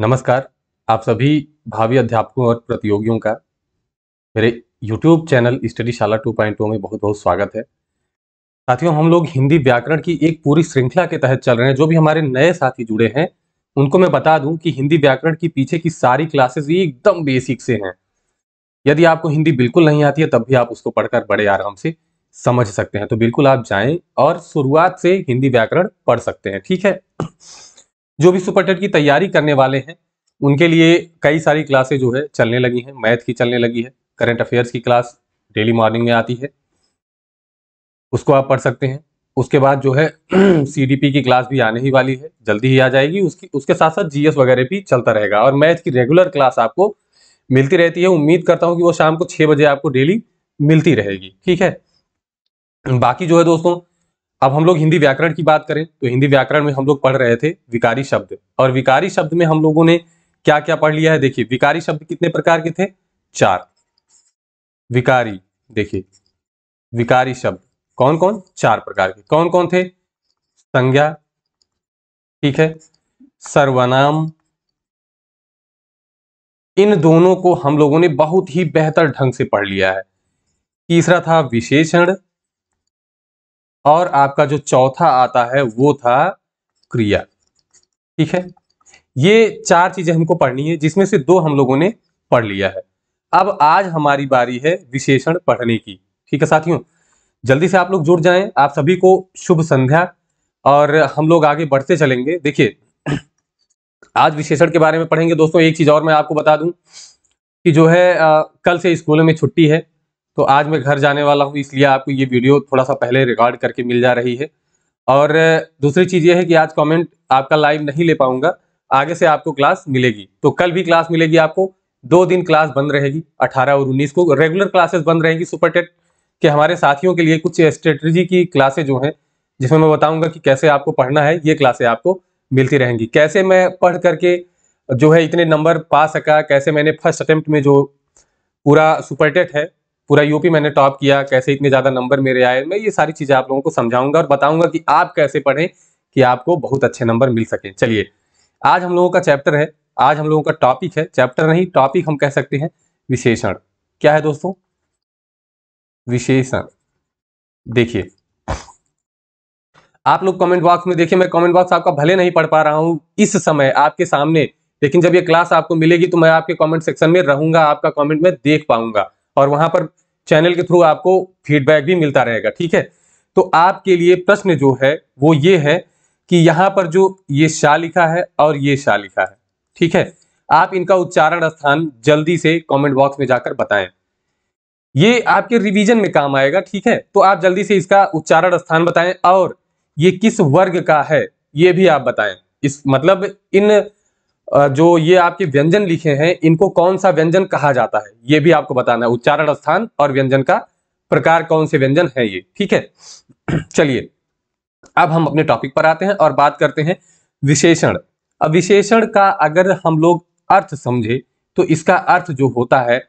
नमस्कार आप सभी भावी अध्यापकों और प्रतियोगियों का मेरे YouTube चैनल स्टडीशाला 2.0 में बहुत बहुत स्वागत है साथियों हम लोग हिंदी व्याकरण की एक पूरी श्रृंखला के तहत चल रहे हैं जो भी हमारे नए साथी जुड़े हैं उनको मैं बता दूं कि हिंदी व्याकरण की पीछे की सारी क्लासेस एकदम बेसिक से हैं यदि आपको हिंदी बिल्कुल नहीं आती है तब भी आप उसको पढ़कर बड़े आराम से समझ सकते हैं तो बिल्कुल आप जाएं और शुरुआत से हिंदी व्याकरण पढ़ सकते हैं ठीक है जो भी सुपर टेट की तैयारी करने वाले हैं उनके लिए कई सारी क्लासेज जो है चलने लगी हैं मैथ की चलने लगी है करंट अफेयर्स की क्लास डेली मॉर्निंग में आती है उसको आप पढ़ सकते हैं उसके बाद जो है सीडीपी की क्लास भी आने ही वाली है जल्दी ही आ जाएगी उसकी उसके साथ साथ जीएस वगैरह भी चलता रहेगा और मैथ की रेगुलर क्लास आपको मिलती रहती है उम्मीद करता हूँ कि वो शाम को छः बजे आपको डेली मिलती रहेगी ठीक है बाकी जो है दोस्तों अब हम लोग हिंदी व्याकरण की बात करें तो हिंदी व्याकरण में हम लोग पढ़ रहे थे विकारी शब्द और विकारी शब्द में हम लोगों ने क्या क्या पढ़ लिया है देखिए विकारी शब्द कितने प्रकार के थे चार विकारी देखिए विकारी शब्द कौन कौन चार प्रकार के कौन कौन थे संज्ञा ठीक है सर्वनाम इन दोनों को हम लोगों ने बहुत ही बेहतर ढंग से पढ़ लिया है तीसरा था विशेषण और आपका जो चौथा आता है वो था क्रिया ठीक है ये चार चीजें हमको पढ़नी है जिसमें से दो हम लोगों ने पढ़ लिया है अब आज हमारी बारी है विशेषण पढ़ने की ठीक है साथियों जल्दी से आप लोग जुड़ जाएं आप सभी को शुभ संध्या और हम लोग आगे बढ़ते चलेंगे देखिए आज विशेषण के बारे में पढ़ेंगे दोस्तों एक चीज और मैं आपको बता दूं कि जो है आ, कल से स्कूलों में छुट्टी है तो आज मैं घर जाने वाला हूँ इसलिए आपको ये वीडियो थोड़ा सा पहले रिकॉर्ड करके मिल जा रही है और दूसरी चीज़ ये है कि आज कमेंट आपका लाइव नहीं ले पाऊंगा आगे से आपको क्लास मिलेगी तो कल भी क्लास मिलेगी आपको दो दिन क्लास बंद रहेगी 18 और 19 को रेगुलर क्लासेस बंद रहेगी सुपर टेट के हमारे साथियों के लिए कुछ स्ट्रेटजी की क्लासे जो हैं जिसमें मैं बताऊंगा कि कैसे आपको पढ़ना है ये क्लासें आपको मिलती रहेंगी कैसे मैं पढ़ करके जो है इतने नंबर पा सका कैसे मैंने फर्स्ट अटैम्प्ट में जो पूरा सुपर टेट है पूरा यूपी मैंने टॉप किया कैसे इतने ज़्यादा नंबर मेरे आए मैं ये सारी चीज़ें आप लोगों को समझाऊंगा और बताऊंगा कि आप कैसे पढ़ें कि आपको बहुत अच्छे नंबर मिल सके चलिए आज हम लोगों का चैप्टर है आज हम लोगों का टॉपिक है चैप्टर नहीं टॉपिक हम कह सकते हैं विशेषण क्या है दोस्तों विशेषण देखिए आप लोग कमेंट बॉक्स में देखिए मैं कमेंट बॉक्स आपका भले नहीं पढ़ पा रहा हूं इस समय आपके सामने लेकिन जब ये क्लास आपको मिलेगी तो मैं आपके कमेंट सेक्शन में रहूंगा आपका कमेंट में देख पाऊंगा और वहां पर चैनल के थ्रू आपको फीडबैक भी मिलता रहेगा ठीक है तो आपके लिए प्रश्न जो है वो ये है कि यहाँ पर जो ये शाह लिखा है और ये शाह लिखा है ठीक है आप इनका उच्चारण स्थान जल्दी से कमेंट बॉक्स में जाकर बताएं ये आपके रिवीजन में काम आएगा ठीक है तो आप जल्दी से इसका उच्चारण स्थान बताएं और ये किस वर्ग का है ये भी आप बताएं इस मतलब इन जो ये आपके व्यंजन लिखे हैं इनको कौन सा व्यंजन कहा जाता है ये भी आपको बताना है उच्चारण स्थान और व्यंजन का प्रकार कौन से व्यंजन है ये ठीक है चलिए अब हम अपने टॉपिक पर आते हैं और बात करते हैं विशेषण अब विशेषण का अगर हम लोग अर्थ समझे तो इसका अर्थ जो होता है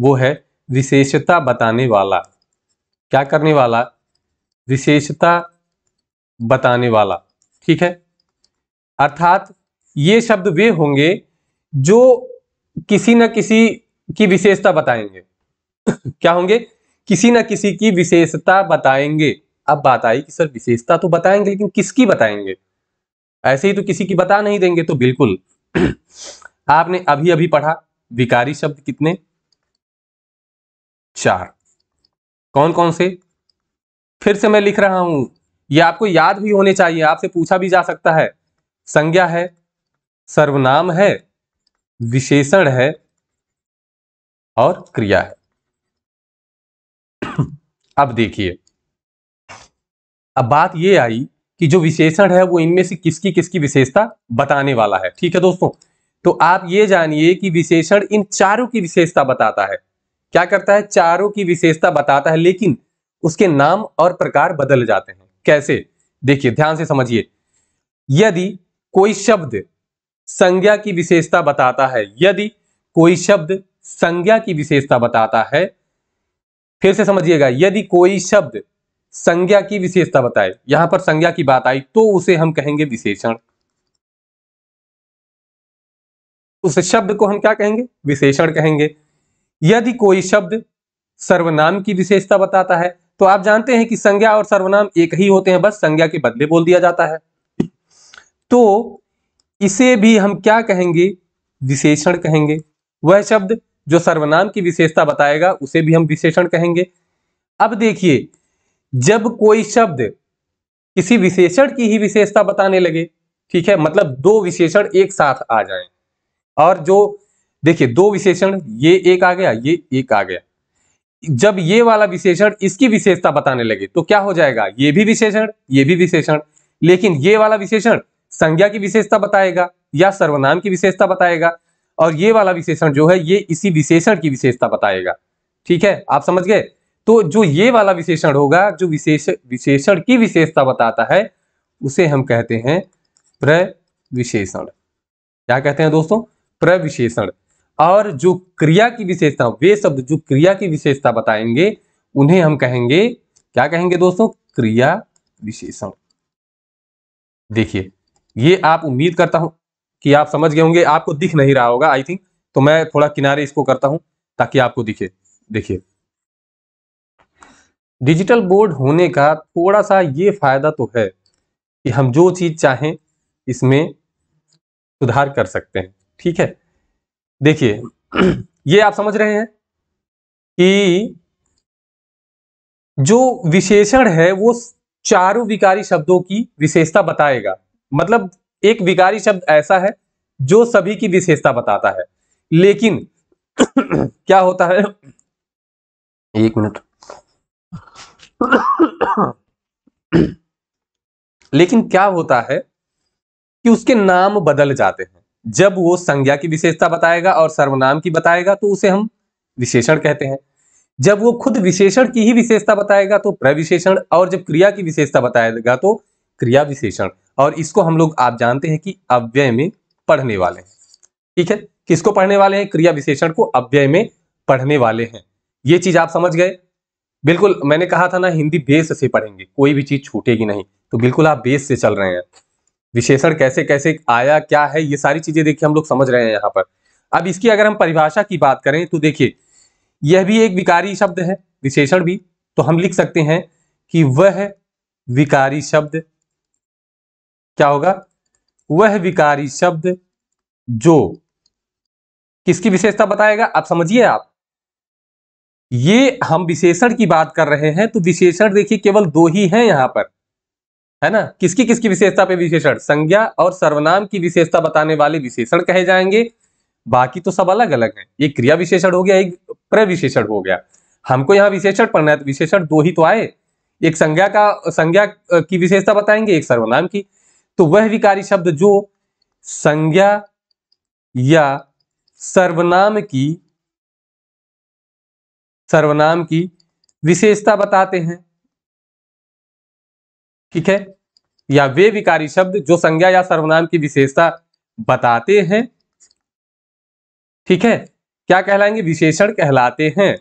वो है विशेषता बताने वाला क्या करने वाला विशेषता बताने वाला ठीक है अर्थात ये शब्द वे होंगे जो किसी ना किसी की विशेषता बताएंगे क्या होंगे किसी ना किसी की विशेषता बताएंगे अब बात आई कि सर विशेषता तो बताएंगे लेकिन किसकी बताएंगे ऐसे ही तो किसी की बता नहीं देंगे तो बिल्कुल आपने अभी अभी पढ़ा विकारी शब्द कितने चार कौन कौन से फिर से मैं लिख रहा हूं ये आपको याद भी होने चाहिए आपसे पूछा भी जा सकता है संज्ञा है सर्वनाम है विशेषण है और क्रिया है अब देखिए अब बात यह आई कि जो विशेषण है वो इनमें से किसकी किसकी विशेषता बताने वाला है ठीक है दोस्तों तो आप ये जानिए कि विशेषण इन चारों की विशेषता बताता है क्या करता है चारों की विशेषता बताता है लेकिन उसके नाम और प्रकार बदल जाते हैं कैसे देखिए ध्यान से समझिए यदि कोई शब्द संज्ञा की विशेषता बताता है यदि कोई शब्द संज्ञा की विशेषता बताता है फिर से समझिएगा यदि कोई शब्द संज्ञा की विशेषता बताए यहां पर संज्ञा की बात आई तो उसे हम कहेंगे विशेषण उस शब्द को हम क्या कहेंगे विशेषण कहेंगे यदि कोई शब्द सर्वनाम की विशेषता बताता है तो आप जानते हैं कि संज्ञा और सर्वनाम एक ही होते हैं बस संज्ञा के बदले बोल दिया जाता है तो इसे भी हम क्या कहेंगे विशेषण कहेंगे वह शब्द जो सर्वनाम की विशेषता बताएगा उसे भी हम विशेषण कहेंगे अब देखिए जब कोई शब्द किसी विशेषण की ही विशेषता बताने लगे ठीक है मतलब दो विशेषण एक साथ आ जाए और जो देखिए दो विशेषण ये एक आ गया ये एक आ गया जब ये वाला विशेषण इसकी विशेषता बताने लगे तो क्या हो जाएगा ये भी विशेषण ये भी विशेषण लेकिन ये वाला विशेषण संज्ञा की विशेषता बताएगा या सर्वनाम की विशेषता बताएगा और ये वाला विशेषण जो है ये इसी विशेषण की विशेषता बताएगा ठीक है आप समझ गए तो जो ये वाला विशेषण होगा जो विशेष विशेषण की विशेषता बताता है उसे हम कहते हैं विशेषण क्या कहते हैं दोस्तों प्रविशेषण और जो क्रिया की विशेषता वे शब्द जो क्रिया की विशेषता बताएंगे उन्हें हम कहेंगे क्या कहेंगे दोस्तों क्रिया विशेषण देखिए ये आप उम्मीद करता हूं कि आप समझ गए होंगे आपको दिख नहीं रहा होगा आई थिंक तो मैं थोड़ा किनारे इसको करता हूं ताकि आपको दिखे देखिए डिजिटल बोर्ड होने का थोड़ा सा ये फायदा तो है कि हम जो चीज़ चाहें इसमें सुधार कर सकते हैं ठीक है देखिए ये आप समझ रहे हैं कि जो विशेषण है वो चारों विकारी शब्दों की विशेषता बताएगा मतलब एक विकारी शब्द ऐसा है जो सभी की विशेषता बताता है लेकिन क्या होता है एक मिनट लेकिन क्या होता है कि उसके नाम बदल जाते हैं जब वो संज्ञा की विशेषता बताएगा और सर्वनाम की बताएगा तो उसे हम विशेषण कहते हैं जब वो खुद विशेषण की ही विशेषता बताएगा तो प्रविशेषण और जब क्रिया की विशेषता बताएगा तो क्रिया विशेषण और इसको हम लोग आप जानते हैं कि अव्यय में पढ़ने वाले हैं ठीक है किसको पढ़ने वाले हैं क्रिया विशेषण को अव्यय में पढ़ने वाले हैं ये चीज आप समझ गए बिल्कुल मैंने कहा था ना हिंदी बेस से पढ़ेंगे कोई भी चीज छूटेगी नहीं तो बिल्कुल आप बेस से चल रहे हैं विशेषण कैसे कैसे आया क्या है ये सारी चीजें देखिए हम लोग समझ रहे हैं यहाँ पर अब इसकी अगर हम परिभाषा की बात करें तो देखिए यह भी एक विकारी शब्द है विशेषण भी तो हम लिख सकते हैं कि वह विकारी शब्द क्या होगा वह विकारी शब्द जो किसकी विशेषता बताएगा आप समझिए आप ये हम विशेषण की बात कर रहे हैं तो विशेषण देखिए केवल दो ही हैं यहां पर है ना किसकी किसकी विशेषता पे विशेषण संज्ञा और सर्वनाम की विशेषता बताने वाले विशेषण कहे जाएंगे बाकी तो सब अलग अलग हैं ये क्रिया विशेषण हो गया एक प्रविशेषण हो गया हमको यहाँ विशेषण पढ़ना है तो विशेषण दो ही तो आए एक संज्ञा का संज्ञा की विशेषता बताएंगे एक सर्वनाम की तो वह विकारी शब्द जो संज्ञा या सर्वनाम की सर्वनाम की विशेषता बताते हैं ठीक है या वे विकारी शब्द जो संज्ञा या सर्वनाम की विशेषता बताते हैं ठीक है क्या कहलाएंगे विशेषण कहलाते हैं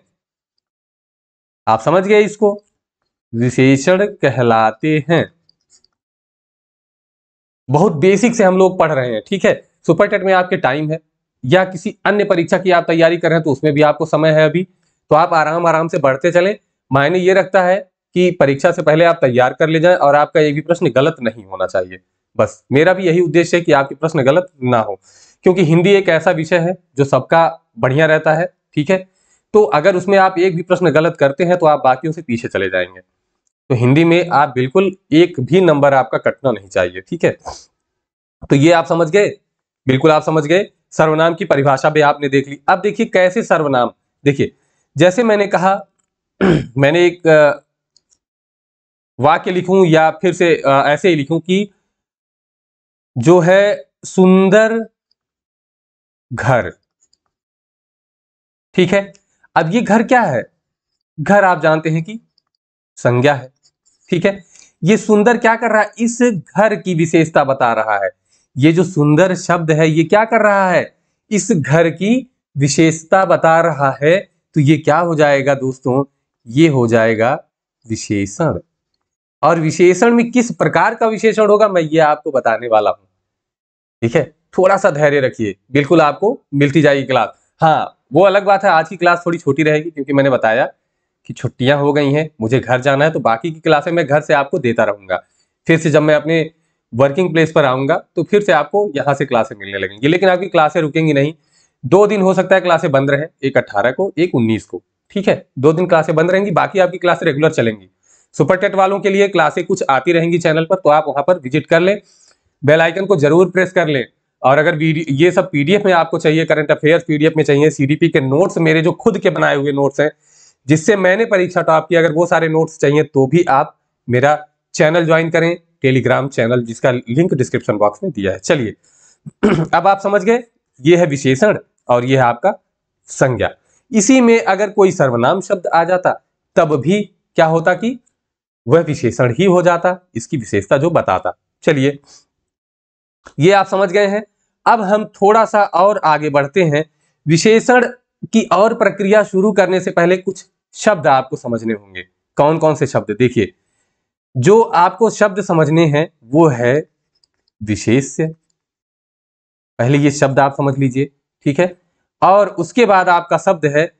आप समझ गए इसको विशेषण कहलाते हैं बहुत बेसिक से हम लोग पढ़ रहे हैं ठीक है सुपर टेट में आपके टाइम है या किसी अन्य परीक्षा की आप तैयारी कर रहे हैं तो उसमें भी आपको समय है अभी तो आप आराम आराम से बढ़ते चलें मायने ये रखता है कि परीक्षा से पहले आप तैयार कर ले जाए और आपका एक भी प्रश्न गलत नहीं होना चाहिए बस मेरा भी यही उद्देश्य है कि आपके प्रश्न गलत ना हो क्योंकि हिंदी एक ऐसा विषय है जो सबका बढ़िया रहता है ठीक है तो अगर उसमें आप एक भी प्रश्न गलत करते हैं तो आप बाकियों से पीछे चले जाएंगे तो हिंदी में आप बिल्कुल एक भी नंबर आपका कटना नहीं चाहिए ठीक है तो ये आप समझ गए बिल्कुल आप समझ गए सर्वनाम की परिभाषा भी आपने देख ली अब देखिए कैसे सर्वनाम देखिए जैसे मैंने कहा मैंने एक वाक्य लिखूं या फिर से ऐसे ही लिखूं कि जो है सुंदर घर ठीक है अब ये घर क्या है घर आप जानते हैं कि संज्ञा है ठीक है ये सुंदर क्या कर रहा है इस घर की विशेषता बता रहा है ये जो सुंदर शब्द है ये क्या कर रहा है इस घर की विशेषता बता रहा है तो ये क्या हो जाएगा दोस्तों ये हो जाएगा विशेषण और विशेषण में किस प्रकार का विशेषण होगा मैं ये आपको बताने वाला हूं ठीक है थोड़ा सा धैर्य रखिए बिल्कुल आपको मिलती जाएगी क्लास हाँ वो अलग बात है आज की क्लास थोड़ी छोटी रहेगी क्योंकि मैंने बताया कि छुट्टियां हो गई हैं मुझे घर जाना है तो बाकी की क्लासें मैं घर से आपको देता रहूंगा फिर से जब मैं अपने वर्किंग प्लेस पर आऊंगा तो फिर से आपको यहाँ से क्लासें मिलने लगेंगी लेकिन आपकी क्लासें रुकेंगी नहीं दो दिन हो सकता है क्लासें बंद रहे एक अट्ठारह को एक उन्नीस को ठीक है दो दिन क्लासें बंद रहेंगी बाकी आपकी क्लासें रेगुलर चलेंगी सुपर टेट वालों के लिए क्लासें कुछ आती रहेंगी चैनल पर तो आप वहां पर विजिट कर लें बेल आइकन को जरूर प्रेस कर लें और अगर ये सब पीडीएफ में आपको चाहिए करंट अफेयर्स पीडीएफ में चाहिए सीडीपी के नोट्स मेरे जो खुद के बनाए हुए नोट्स हैं जिससे मैंने परीक्षा टॉप की अगर वो सारे नोट्स चाहिए तो भी आप मेरा चैनल ज्वाइन करें टेलीग्राम चैनल जिसका लिंक डिस्क्रिप्शन बॉक्स में दिया है चलिए अब आप समझ गए ये है विशेषण और ये है आपका संज्ञा इसी में अगर कोई सर्वनाम शब्द आ जाता तब भी क्या होता कि वह विशेषण ही हो जाता इसकी विशेषता जो बताता चलिए ये आप समझ गए हैं अब हम थोड़ा सा और आगे बढ़ते हैं विशेषण की और प्रक्रिया शुरू करने से पहले कुछ शब्द आपको समझने होंगे कौन कौन से शब्द देखिए जो आपको शब्द समझने हैं वो है विशेष पहले ये शब्द आप समझ लीजिए ठीक है और उसके बाद आपका शब्द है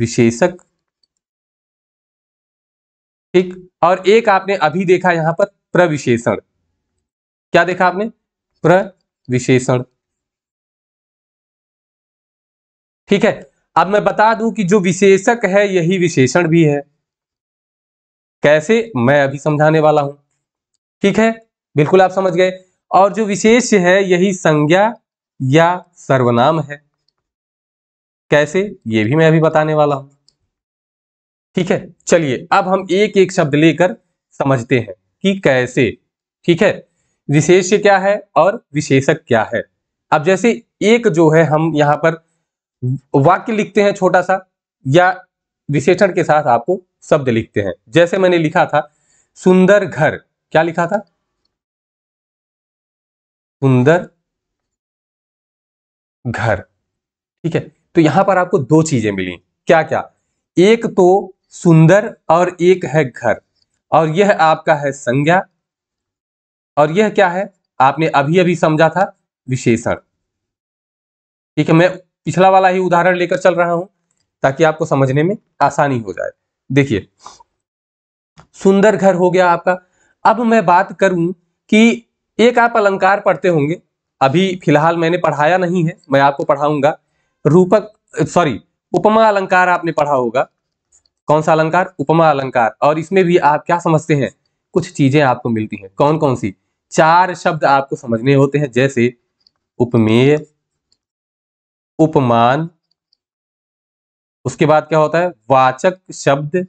विशेषक ठीक और एक आपने अभी देखा यहां पर प्रविशेषण क्या देखा आपने प्रविशेषण ठीक है अब मैं बता दूं कि जो विशेषक है यही विशेषण भी है कैसे मैं अभी समझाने वाला हूं ठीक है बिल्कुल आप समझ गए और जो विशेष है यही संज्ञा या सर्वनाम है कैसे ये भी मैं अभी बताने वाला हूं ठीक है चलिए अब हम एक एक शब्द लेकर समझते हैं कि कैसे ठीक है विशेष क्या है और विशेषक क्या है अब जैसे एक जो है हम यहां पर वाक्य लिखते हैं छोटा सा या विशेषण के साथ आपको शब्द लिखते हैं जैसे मैंने लिखा था सुंदर घर क्या लिखा था सुंदर घर ठीक है तो यहां पर आपको दो चीजें मिली क्या क्या एक तो सुंदर और एक है घर और यह आपका है संज्ञा और यह क्या है आपने अभी अभी समझा था विशेषण ठीक है मैं पिछला वाला ही उदाहरण लेकर चल रहा हूं ताकि आपको समझने में आसानी हो जाए देखिए सुंदर घर हो गया आपका अब मैं बात करूं कि एक आप अलंकार पढ़ते होंगे अभी फिलहाल मैंने पढ़ाया नहीं है मैं आपको पढ़ाऊंगा रूपक सॉरी उपमा अलंकार आपने पढ़ा होगा कौन सा अलंकार उपमा अलंकार और इसमें भी आप क्या समझते हैं कुछ चीजें आपको मिलती हैं कौन कौन सी चार शब्द आपको समझने होते हैं जैसे उपमेय उपमान उसके बाद क्या होता है वाचक शब्द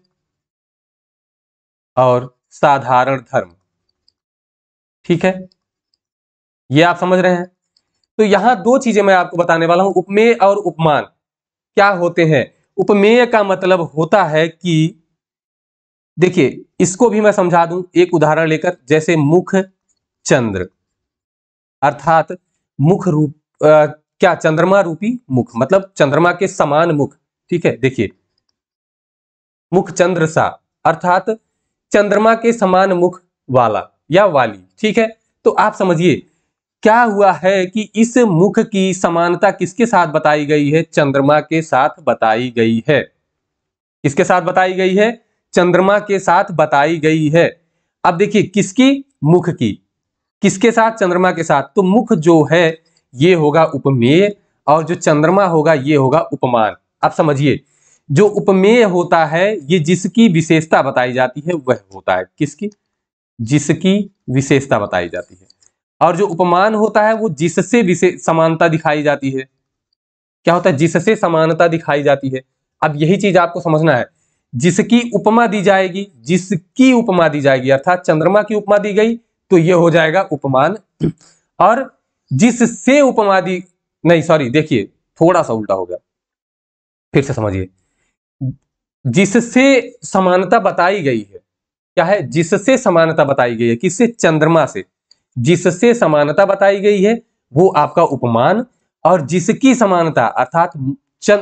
और साधारण धर्म ठीक है ये आप समझ रहे हैं तो यहां दो चीजें मैं आपको बताने वाला हूं उपमेय और उपमान क्या होते हैं उपमेय का मतलब होता है कि देखिए इसको भी मैं समझा दूं एक उदाहरण लेकर जैसे मुख चंद्र अर्थात मुख रूप क्या चंद्रमा रूपी मुख मतलब चंद्रमा के समान मुख ठीक है देखिए मुख चंद्र सा अर्थात चंद्रमा के समान मुख वाला या वाली ठीक है तो आप समझिए क्या हुआ है कि इस मुख की समानता किसके साथ बताई गई है चंद्रमा के साथ बताई गई है किसके साथ बताई गई है चंद्रमा के साथ बताई गई है अब देखिए किसकी मुख की किसके साथ चंद्रमा के साथ तो मुख जो है ये होगा उपमेय और जो चंद्रमा होगा ये होगा उपमान आप समझिए जो उपमेय होता है ये जिसकी विशेषता बताई जाती है वह होता है किसकी जिसकी विशेषता बताई जाती है और जो उपमान होता है वो जिससे विशेष समानता दिखाई जाती है क्या होता है जिससे समानता दिखाई जाती है अब यही चीज आपको समझना है जिसकी उपमा दी जाएगी जिसकी उपमा दी जाएगी अर्थात चंद्रमा की उपमा दी गई तो यह हो जाएगा उपमान और जिससे उपमादि नहीं सॉरी देखिए थोड़ा सा उल्टा हो गया फिर से समझिए जिससे समानता बताई गई है क्या है जिससे समानता बताई गई है किससे चंद्रमा से जिससे समानता बताई गई है वो आपका उपमान और जिसकी समानता अर्थात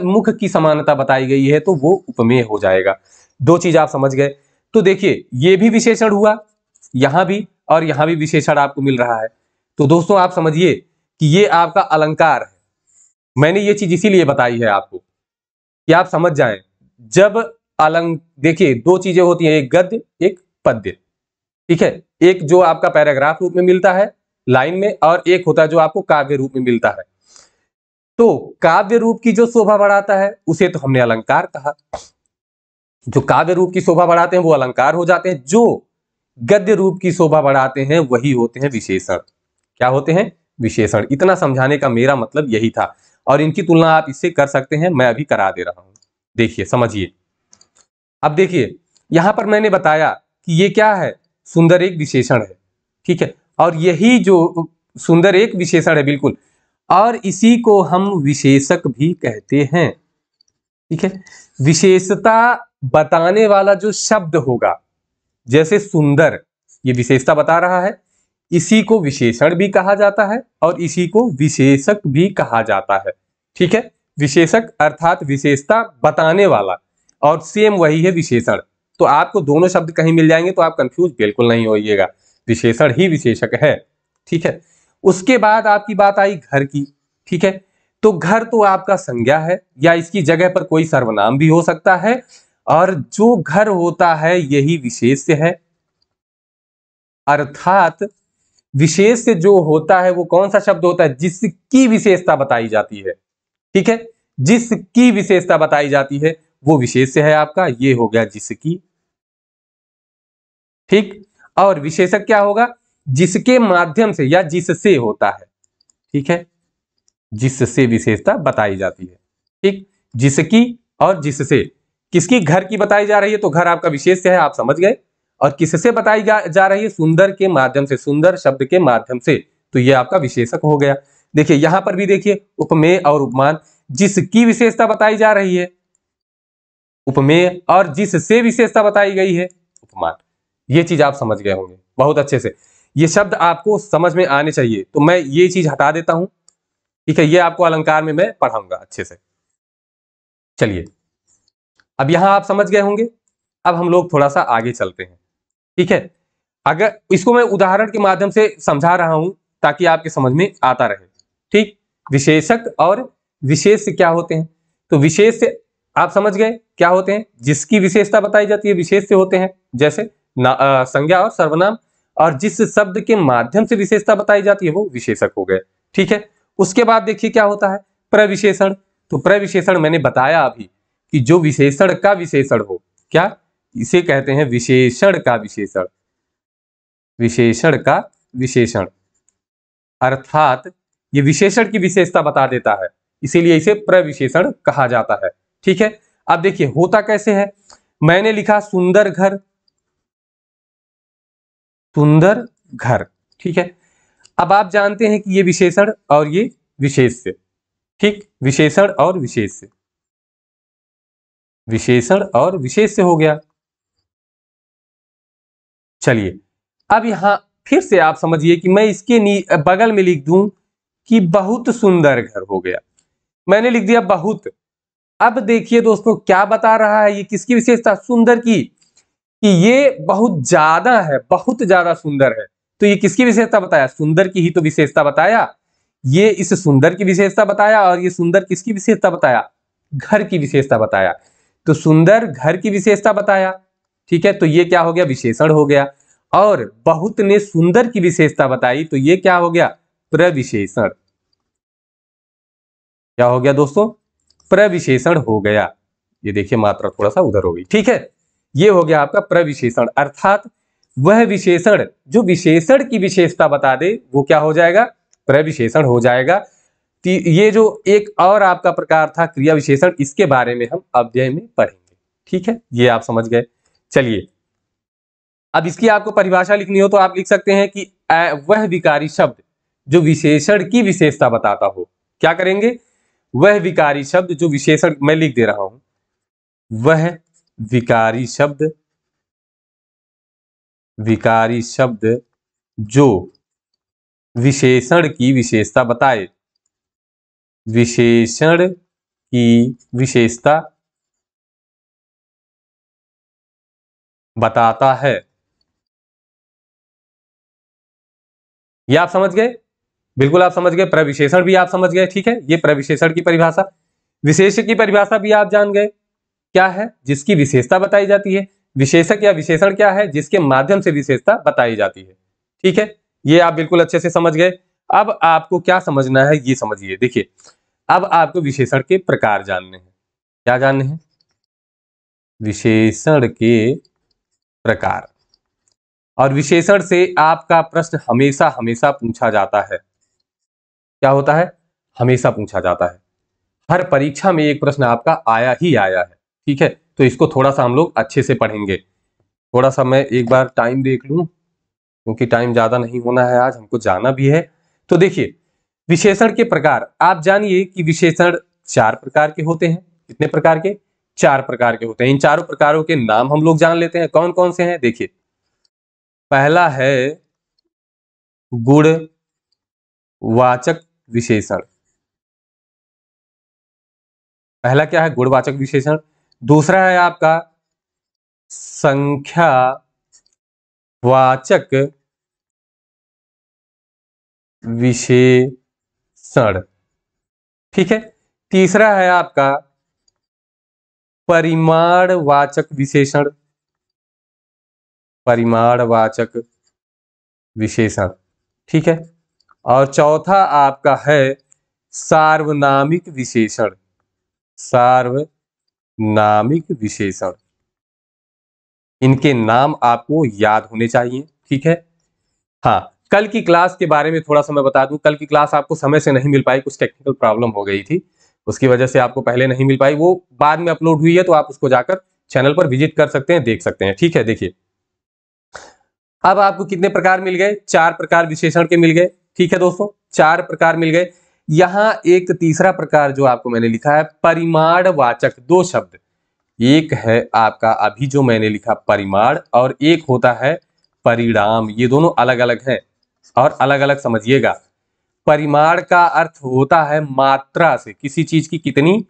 मुख की समानता बताई गई है तो वो उपमेय हो जाएगा दो चीज आप समझ गए तो देखिए ये भी विशेषण हुआ यहां भी और यहां भी विशेषण आपको मिल रहा है तो दोस्तों आप समझिए कि ये आपका अलंकार है मैंने ये चीज इसीलिए बताई है आपको कि आप समझ जाएं जब अलंक देखिए दो चीजें होती हैं एक गद्य एक पद्य ठीक है एक जो आपका पैराग्राफ रूप में मिलता है लाइन में और एक होता है जो आपको काव्य रूप में मिलता है तो काव्य रूप की जो शोभा बढ़ाता है उसे तो हमने अलंकार कहा जो काव्य रूप की शोभा बढ़ाते हैं वो अलंकार हो जाते हैं जो गद्य रूप की शोभा बढ़ाते हैं वही होते हैं विशेषण क्या होते हैं विशेषण इतना समझाने का मेरा मतलब यही था और इनकी तुलना आप इससे कर सकते हैं मैं अभी करा दे रहा हूं देखिए समझिए अब देखिए यहां पर मैंने बताया कि ये क्या है सुंदर एक विशेषण है ठीक है और यही जो सुंदर एक विशेषण है बिल्कुल और इसी को हम विशेषक भी कहते हैं ठीक है विशेषता बताने वाला जो शब्द होगा जैसे सुंदर ये विशेषता बता रहा है इसी को विशेषण भी कहा जाता है और इसी को विशेषक भी कहा जाता है ठीक है विशेषक अर्थात विशेषता बताने वाला और सेम वही है विशेषण तो आपको दोनों शब्द कहीं मिल जाएंगे तो आप कंफ्यूज बिल्कुल नहीं होइएगा विशेषण ही विशेषक है ठीक है उसके बाद आपकी बात आई घर की ठीक है तो घर तो आपका संज्ञा है या इसकी जगह पर कोई सर्वनाम भी हो सकता है और जो घर होता है यही विशेष है अर्थात विशेष जो होता है वो कौन सा शब्द होता है जिसकी विशेषता बताई जाती है ठीक है जिसकी विशेषता बताई जाती है वो विशेष है आपका ये हो गया जिसकी ठीक और विशेषक क्या होगा जिसके माध्यम से या जिससे होता है ठीक है जिससे विशेषता बताई जाती है ठीक जिसकी और जिससे किसकी घर की बताई जा रही है तो घर आपका विशेष है आप समझ गए और किससे बताई जा रही है सुंदर के माध्यम से सुंदर शब्द के माध्यम से तो ये आपका विशेषक हो गया देखिए यहां पर भी देखिए उपमेय और उपमान जिसकी विशेषता बताई जा रही है उपमेय और जिससे विशेषता बताई गई है उपमान ये चीज आप समझ गए होंगे बहुत अच्छे से ये शब्द आपको समझ में आने चाहिए तो मैं ये चीज हटा देता हूं ठीक है ये आपको अलंकार में मैं पढ़ाऊंगा अच्छे से चलिए अब यहां आप समझ गए होंगे अब हम लोग थोड़ा सा आगे चलते हैं ठीक है अगर इसको मैं उदाहरण के माध्यम से समझा रहा हूं ताकि आपके समझ में आता रहे ठीक विशेषक और विशेष क्या होते हैं तो विशेष से आप समझ गए क्या होते हैं जिसकी विशेषता बताई जाती है विशेष से होते हैं जैसे संज्ञा और सर्वनाम और जिस शब्द के माध्यम से विशेषता बताई जाती है वो विशेषक हो गए ठीक है उसके बाद देखिए क्या होता है प्रविशेषण तो प्रविशेषण मैंने बताया अभी कि जो विशेषण का विशेषण हो क्या इसे कहते हैं विशेषण का विशेषण विशेषण का विशेषण अर्थात ये विशेषण की विशेषता बता देता है इसीलिए इसे प्रविशेषण कहा जाता है ठीक है अब देखिए होता कैसे है मैंने लिखा सुंदर घर सुंदर घर ठीक है अब आप जानते हैं कि ये विशेषण और ये विशेष से ठीक विशेषण और विशेष से विशेषण और विशेष से हो गया चलिए अब यहां फिर से आप समझिए कि मैं इसके बगल में लिख दूं कि बहुत सुंदर घर हो गया मैंने लिख दिया बहुत अब देखिए दोस्तों क्या बता रहा है ये किसकी विशेषता सुंदर की कि ये बहुत ज्यादा है बहुत ज्यादा सुंदर है तो ये किसकी विशेषता बताया सुंदर की ही तो विशेषता बताया ये इस सुंदर की विशेषता बताया और ये सुंदर किसकी विशेषता बताया घर की विशेषता बताया तो सुंदर घर की विशेषता बताया ठीक है तो ये क्या हो गया विशेषण हो गया और बहुत ने सुंदर की विशेषता बताई तो ये क्या हो गया प्रविशेषण क्या हो गया दोस्तों प्रविशेषण हो गया ये देखिए मात्रा थोड़ा सा उधर हो गई ठीक है ये हो गया आपका प्रविशेषण अर्थात वह विशेषण जो विशेषण की विशेषता बता दे वो क्या हो जाएगा प्रविशेषण हो जाएगा ये जो एक और आपका प्रकार था क्रिया विशेषण इसके बारे में हम अध्याय में पढ़ेंगे ठीक है ये आप समझ गए चलिए अब इसकी आपको परिभाषा लिखनी हो तो आप लिख सकते हैं कि वह विकारी शब्द जो विशेषण की विशेषता बताता हो क्या करेंगे वह विकारी शब्द जो विशेषण मैं लिख दे रहा हूं वह विकारी शब्द विकारी शब्द जो विशेषण की विशेषता बताए विशेषण की विशेषता बताता है ये आप समझ गए बिल्कुल आप समझ गए प्रविशेषण भी आप समझ गए ठीक है ये प्रविशेषण की परिभाषा विशेष की परिभाषा भी आप जान गए क्या है जिसकी विशेषता बताई जाती है विशेषक या विशेषण क्या है जिसके माध्यम से विशेषता बताई जाती है ठीक है ये आप बिल्कुल अच्छे से समझ गए अब आपको क्या समझना है ये समझिए देखिए अब आपको विशेषण के प्रकार जानने हैं क्या जानने हैं विशेषण के प्रकार और विशेषण से आपका प्रश्न हमेशा हमेशा पूछा जाता है क्या होता है हमेशा पूछा जाता है हर परीक्षा में एक प्रश्न आपका आया ही आया है ठीक है तो इसको थोड़ा सा हम लोग अच्छे से पढ़ेंगे थोड़ा सा मैं एक बार टाइम देख लू क्योंकि टाइम ज़्यादा नहीं होना है आज हमको जाना भी है तो देखिए विशेषण के प्रकार आप जानिए कि विशेषण चार प्रकार के होते हैं कितने प्रकार के चार प्रकार के होते हैं इन चारों प्रकारों के नाम हम लोग जान लेते हैं कौन कौन से हैं देखिए पहला है गुणवाचक विशेषण पहला क्या है गुणवाचक विशेषण दूसरा है आपका संख्या वाचक विशेषण ठीक है तीसरा है आपका परिमाणवाचक विशेषण परिमाणवाचक विशेषण ठीक है और चौथा आपका है सार्वनामिक विशेषण सार्वनामिक विशेषण इनके नाम आपको याद होने चाहिए ठीक है हाँ कल की क्लास के बारे में थोड़ा सा मैं बता दूं कल की क्लास आपको समय से नहीं मिल पाई कुछ टेक्निकल प्रॉब्लम हो गई थी उसकी वजह से आपको पहले नहीं मिल पाई वो बाद में अपलोड हुई है तो आप उसको जाकर चैनल पर विजिट कर सकते हैं देख सकते हैं ठीक है देखिए अब आपको कितने प्रकार मिल गए चार प्रकार विशेषण के मिल गए ठीक है दोस्तों चार प्रकार मिल गए यहां एक तीसरा प्रकार जो आपको मैंने लिखा है परिमाण वाचक दो शब्द एक है आपका अभी जो मैंने लिखा परिमाण और एक होता है परिणाम ये दोनों अलग अलग हैं और अलग अलग समझिएगा परिमाण का अर्थ होता है मात्रा से किसी चीज की कितनी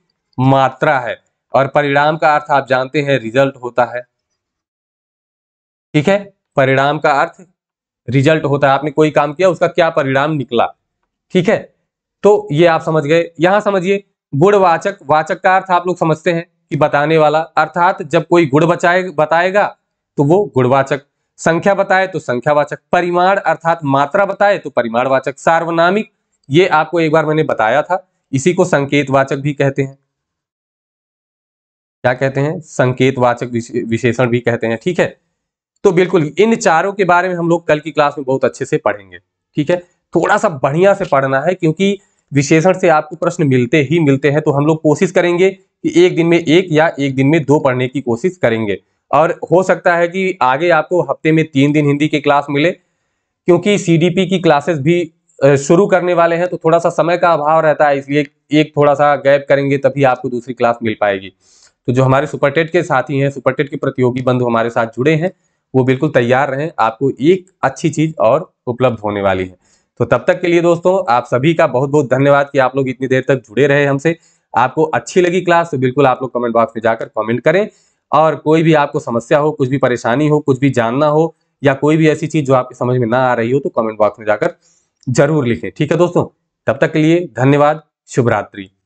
मात्रा है और परिणाम का अर्थ आप जानते हैं रिजल्ट होता है ठीक है परिणाम का अर्थ रिजल्ट होता है आपने कोई काम किया उसका क्या परिणाम निकला ठीक है तो ये आप समझ गए यहां समझिए गुणवाचक वाचक का अर्थ आप लोग समझते हैं कि बताने वाला अर्थात जब कोई गुण बचाए बताएगा तो वो गुणवाचक संख्या बताए तो संख्यावाचक परिमाण अर्थात मात्रा बताए तो परिमाणवाचक सार्वनामिक ये आपको एक बार मैंने बताया था इसी को संकेतवाचक भी कहते हैं क्या कहते हैं संकेतवाचक विशेषण भी कहते हैं ठीक है तो बिल्कुल इन चारों के बारे में हम लोग कल की क्लास में बहुत अच्छे से पढ़ेंगे ठीक है थोड़ा सा बढ़िया से पढ़ना है क्योंकि विशेषण से आपको प्रश्न मिलते ही मिलते हैं तो हम लोग कोशिश करेंगे कि एक दिन में एक या एक दिन में दो पढ़ने की कोशिश करेंगे और हो सकता है कि आगे आपको हफ्ते में तीन दिन हिंदी की क्लास मिले क्योंकि सीडीपी की क्लासेस भी शुरू करने वाले हैं तो थोड़ा सा समय का अभाव रहता है इसलिए एक थोड़ा सा गैप करेंगे तभी आपको दूसरी क्लास मिल पाएगी तो जो हमारे सुपरटेट के साथी हैं सुपरटेट के प्रतियोगी बंधु हमारे साथ जुड़े हैं वो बिल्कुल तैयार रहें आपको एक अच्छी चीज और उपलब्ध होने वाली है तो तब तक के लिए दोस्तों आप सभी का बहुत बहुत धन्यवाद कि आप लोग इतनी देर तक जुड़े रहे हमसे आपको अच्छी लगी क्लास तो बिल्कुल आप लोग कमेंट बॉक्स में जाकर कमेंट करें और कोई भी आपको समस्या हो कुछ भी परेशानी हो कुछ भी जानना हो या कोई भी ऐसी चीज जो आपकी समझ में ना आ रही हो तो कमेंट बॉक्स में जाकर जरूर लिखें ठीक है दोस्तों तब तक के लिए धन्यवाद शुभ रात्रि